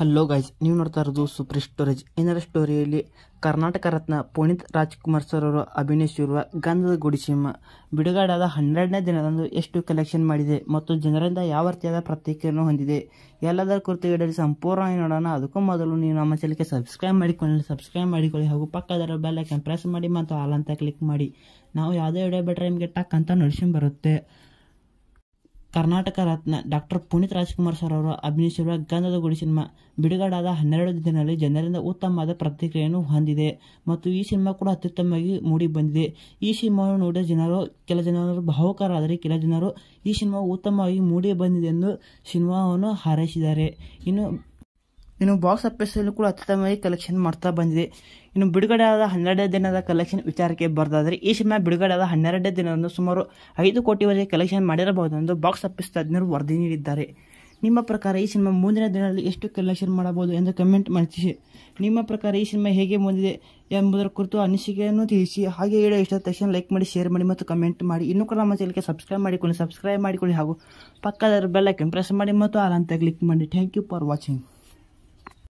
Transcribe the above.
hello guys ನೀವು ನೋಡ್ತಾ ಇರೋದು ಸೂಪರ್ ಸ್ಟೋರೇಜ್ ಇನ್ನರ ಸ್ಟೋರಿಯಲ್ಲಿ ಕರ್ನಾಟಕ ರತ್ನ ಪುನೀತ್ ರಾಜ್ಕುಮಾರ್ ಸರ್ ಅವರು ಅಭಿನಯಿಸಿರುವ ಗಂಧದ ಗುಡಿಸಿಂಹ ಬಿಡುಗಡೆಯಾದ ಹನ್ನೆರಡನೇ ದಿನದಂದು ಎಷ್ಟು ಕಲೆಕ್ಷನ್ ಮಾಡಿದೆ ಮತ್ತು ಜನರಿಂದ ಯಾವ ರೀತಿಯಾದ ಪ್ರತಿಕ್ರಿಯೆಯನ್ನು ಹೊಂದಿದೆ ಎಲ್ಲದರ ಕುರಿತು ಇಡಲಿ ಸಂಪೂರ್ಣವಾಗಿ ನೋಡೋಣ ಅದಕ್ಕೂ ಮೊದಲು ನೀವು ನಮ್ಮ ಚಾನಲ್ಗೆ ಸಬ್ಸ್ಕ್ರೈಬ್ ಮಾಡಿಕೊಳ್ಳಿ ಸಬ್ಸ್ಕ್ರೈಬ್ ಮಾಡಿಕೊಳ್ಳಿ ಹಾಗೂ ಪಕ್ಕದರ ಬೆಲ್ ಪ್ರೆಸ್ ಮಾಡಿ ಮತ್ತು ಆಲ್ ಅಂತ ಕ್ಲಿಕ್ ಮಾಡಿ ನಾವು ಯಾವುದೇ ವಿಡಿಯೋ ಬಿಟ್ಟರೆ ನಿಮಗೆ ಟಕ್ ಅಂತ ನಡೆಸಿ ಬರುತ್ತೆ ಕರ್ನಾಟಕ ರತ್ನ ಡಾಕ್ಟರ್ ಪುನೀತ್ ರಾಜ್ಕುಮಾರ್ ಸರ್ ಅವರು ಅಭಿನಯಿಸಿರುವ ಗಂಧದ ಗುಡಿ ಸಿನಿಮಾ ಬಿಡುಗಡಾದ ಹನ್ನೆರಡು ದಿನಗಳಲ್ಲಿ ಜನರಿಂದ ಉತ್ತಮವಾದ ಪ್ರತಿಕ್ರಿಯೆಯನ್ನು ಹೊಂದಿದೆ ಮತ್ತು ಈ ಸಿನಿಮಾ ಕೂಡ ಅತ್ಯುತ್ತಮವಾಗಿ ಮೂಡಿ ಬಂದಿದೆ ಈ ಸಿನಿಮಾವನ್ನು ನೋಡಿದ ಜನರು ಕೆಲ ಜನರು ಭಾವುಕರಾದರೆ ಕೆಲ ಜನರು ಈ ಸಿನಿಮಾ ಉತ್ತಮವಾಗಿ ಮೂಡಿ ಬಂದಿದೆ ಎಂದು ಸಿನಿಮಾವನ್ನು ಹಾರೈಸಿದ್ದಾರೆ ಇನ್ನು ಇನ್ನು ಬಾಕ್ಸ್ ಆಫೀಸಲ್ಲೂ ಕೂಡ ಅತ್ಯುತ್ತಮವಾಗಿ ಕಲೆಕ್ಷನ್ ಮಾಡ್ತಾ ಬಂದಿದೆ ಇನ್ನು ಬಿಡುಗಡೆ ಆದ ಹನ್ನೆರಡನೇ ದಿನದ ಕಲೆಕ್ಷನ್ ವಿಚಾರಕ್ಕೆ ಬರ್ತಾದರೆ ಈ ಸಿನಿಮಾ ಬಿಡುಗಡೆಯಾದ ಹನ್ನೆರಡನೇ ದಿನದಂದು ಸುಮಾರು ಐದು ಕೋಟಿವರೆಗೆ ಕಲೆಕ್ಷನ್ ಎಂದು ಬಾಕ್ಸ್ ಆಫೀಸ್ ತಜ್ಞರು ವರದಿ ನೀಡಿದ್ದಾರೆ ನಿಮ್ಮ ಪ್ರಕಾರ ಈ ಸಿನಿಮಾ ಮುಂದಿನ ದಿನದಲ್ಲಿ ಎಷ್ಟು ಕಲೆಕ್ಷನ್ ಮಾಡಬಹುದು ಎಂದು ಕಮೆಂಟ್ ಮಾಡಿಸಿ ನಿಮ್ಮ ಪ್ರಕಾರ ಈ ಸಿನಿಮಾ ಹೇಗೆ ಮುಂದಿದೆ ಎಂಬುದರ ಕುರಿತು ಅನಿಸಿಕೆಯನ್ನು ತಿಳಿಸಿ ಹಾಗೆ ವಿಡಿಯೋ ಇಷ್ಟ ತಕ್ಷಣ ಲೈಕ್ ಮಾಡಿ ಶೇರ್ ಮಾಡಿ ಮತ್ತು ಕಮೆಂಟ್ ಮಾಡಿ ಇನ್ನೂ ಕೂಡ ನಮ್ಮ ಚಾನಲ್ಗೆ ಸಬ್ಸ್ಕ್ರೈಬ್ ಮಾಡಿಕೊಳ್ಳಿ ಸಬ್ಸ್ಕ್ರೈಬ್ ಮಾಡಿಕೊಳ್ಳಿ ಹಾಗೂ ಪಕ್ಕದ ಬೆಲ್ಲೈಕನ್ ಪ್ರೆಸ್ ಮಾಡಿ ಮತ್ತು ಆಲ್ ಕ್ಲಿಕ್ ಮಾಡಿ ಥ್ಯಾಂಕ್ ಯು ಫಾರ್ ವಾಚಿಂಗ್